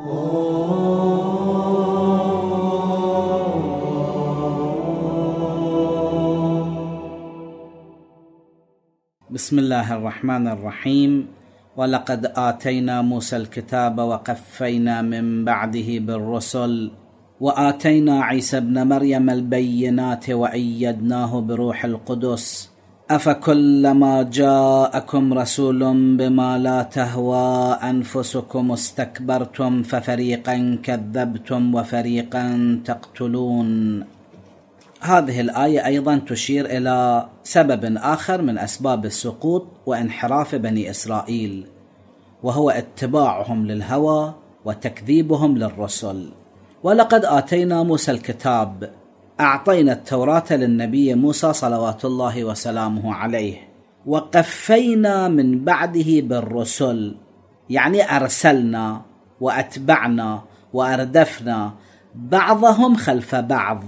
بسم الله الرحمن الرحيم ولقد اتينا موسى الكتاب وقفينا من بعده بالرسل واتينا عيسى ابن مريم البينات وايدناه بروح القدس افكلما جاءكم رسول بما لا تهوى انفسكم استكبرتم ففريقا كذبتم وفريقا تقتلون هذه الايه ايضا تشير الى سبب اخر من اسباب السقوط وانحراف بني اسرائيل وهو اتباعهم للهوى وتكذيبهم للرسل ولقد اتينا موسى الكتاب أعطينا التوراة للنبي موسى صلوات الله وسلامه عليه وقفينا من بعده بالرسل يعني أرسلنا وأتبعنا وأردفنا بعضهم خلف بعض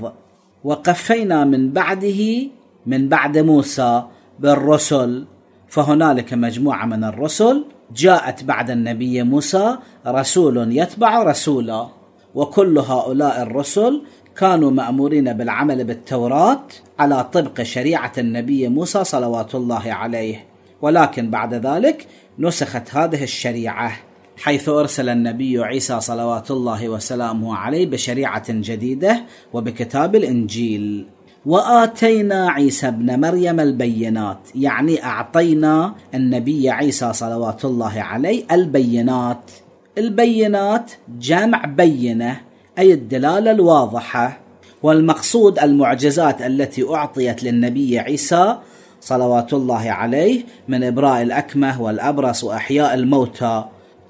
وقفينا من بعده من بعد موسى بالرسل فهنالك مجموعة من الرسل جاءت بعد النبي موسى رسول يتبع رسولا وكل هؤلاء الرسل كانوا مامورين بالعمل بالتوراه على طبق شريعه النبي موسى صلوات الله عليه ولكن بعد ذلك نسخت هذه الشريعه حيث ارسل النبي عيسى صلوات الله وسلامه عليه بشريعه جديده وبكتاب الانجيل واتينا عيسى ابن مريم البينات يعني اعطينا النبي عيسى صلوات الله عليه البينات البينات جمع بينه أي الدلالة الواضحة والمقصود المعجزات التي أعطيت للنبي عيسى صلوات الله عليه من إبراء الأكمه والأبرص وإحياء الموتى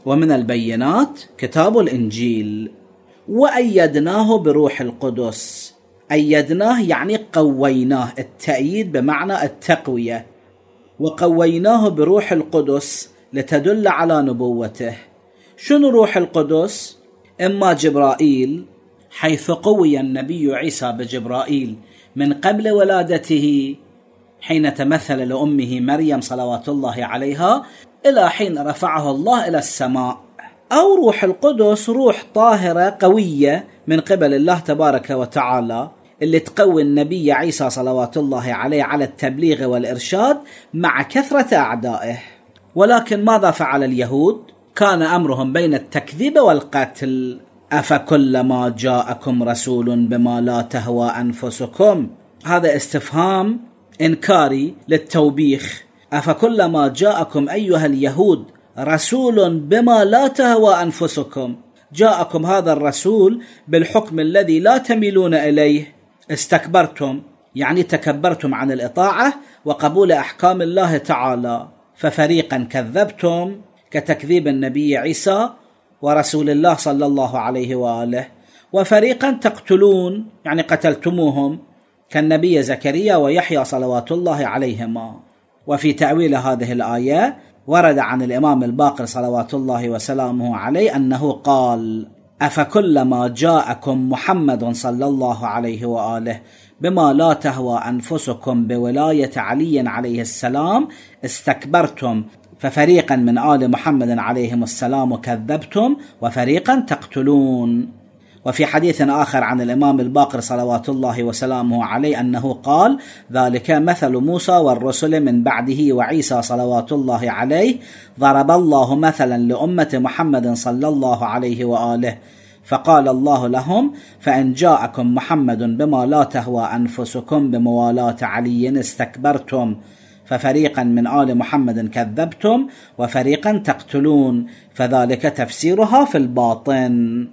ومن البينات كتاب الإنجيل وأيدناه بروح القدس أيدناه يعني قويناه التأييد بمعنى التقوية وقويناه بروح القدس لتدل على نبوته شنو روح القدس؟ إما جبرائيل حيث قوي النبي عيسى بجبرائيل من قبل ولادته حين تمثل لأمه مريم صلوات الله عليها إلى حين رفعه الله إلى السماء أو روح القدس روح طاهرة قوية من قبل الله تبارك وتعالى اللي تقوي النبي عيسى صلوات الله عليه على التبليغ والإرشاد مع كثرة أعدائه ولكن ماذا فعل اليهود؟ كان امرهم بين التكذيب والقتل افكلما جاءكم رسول بما لا تهوى انفسكم هذا استفهام انكاري للتوبيخ افكلما جاءكم ايها اليهود رسول بما لا تهوى انفسكم جاءكم هذا الرسول بالحكم الذي لا تميلون اليه استكبرتم يعني تكبرتم عن الاطاعه وقبول احكام الله تعالى ففريقا كذبتم كتكذيب النبي عيسى ورسول الله صلى الله عليه واله وفريقا تقتلون يعني قتلتموهم كالنبي زكريا ويحيى صلوات الله عليهما وفي تاويل هذه الايه ورد عن الامام الباقر صلوات الله وسلامه عليه انه قال افكلما جاءكم محمد صلى الله عليه واله بما لا تهوى انفسكم بولايه علي عليه السلام استكبرتم ففريقا من آل محمد عليهم السلام كذبتم وفريقا تقتلون وفي حديث آخر عن الإمام الباقر صلوات الله وسلامه عليه أنه قال ذلك مثل موسى والرسل من بعده وعيسى صلوات الله عليه ضرب الله مثلا لأمة محمد صلى الله عليه وآله فقال الله لهم فإن جاءكم محمد بما لا تهوى أنفسكم بموالاة علي استكبرتم ففريقا من آل محمد كذبتم وفريقا تقتلون فذلك تفسيرها في الباطن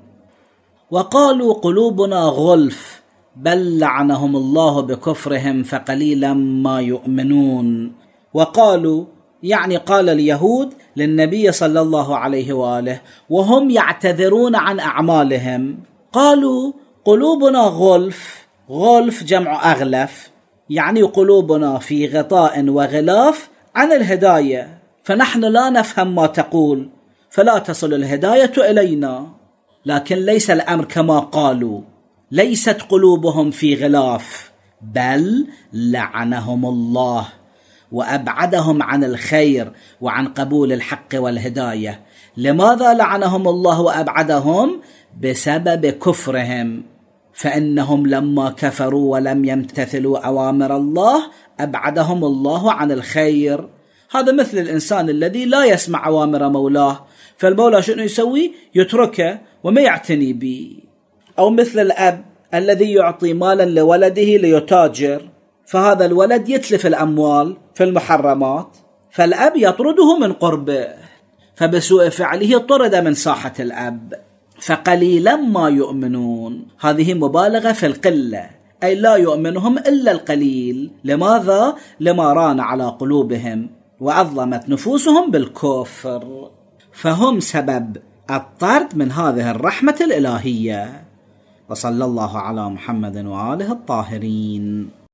وقالوا قلوبنا غلف بل لعنهم الله بكفرهم فقليلا ما يؤمنون وقالوا يعني قال اليهود للنبي صلى الله عليه واله وهم يعتذرون عن اعمالهم قالوا قلوبنا غلف غلف جمع اغلف يعني قلوبنا في غطاء وغلاف عن الهدايه فنحن لا نفهم ما تقول فلا تصل الهدايه الينا لكن ليس الامر كما قالوا ليست قلوبهم في غلاف بل لعنهم الله وابعدهم عن الخير وعن قبول الحق والهدايه لماذا لعنهم الله وابعدهم بسبب كفرهم فانهم لما كفروا ولم يمتثلوا اوامر الله ابعدهم الله عن الخير هذا مثل الانسان الذي لا يسمع اوامر مولاه فالمولى شنو يسوي يتركه وما يعتني به او مثل الاب الذي يعطي مالا لولده ليتاجر فهذا الولد يتلف الاموال في المحرمات فالاب يطرده من قربه فبسوء فعله طرد من ساحه الاب فقليلا ما يؤمنون هذه مبالغه في القله اي لا يؤمنهم الا القليل لماذا لما ران على قلوبهم وعظمت نفوسهم بالكفر فهم سبب الطرد من هذه الرحمه الالهيه وصلى الله على محمد واله الطاهرين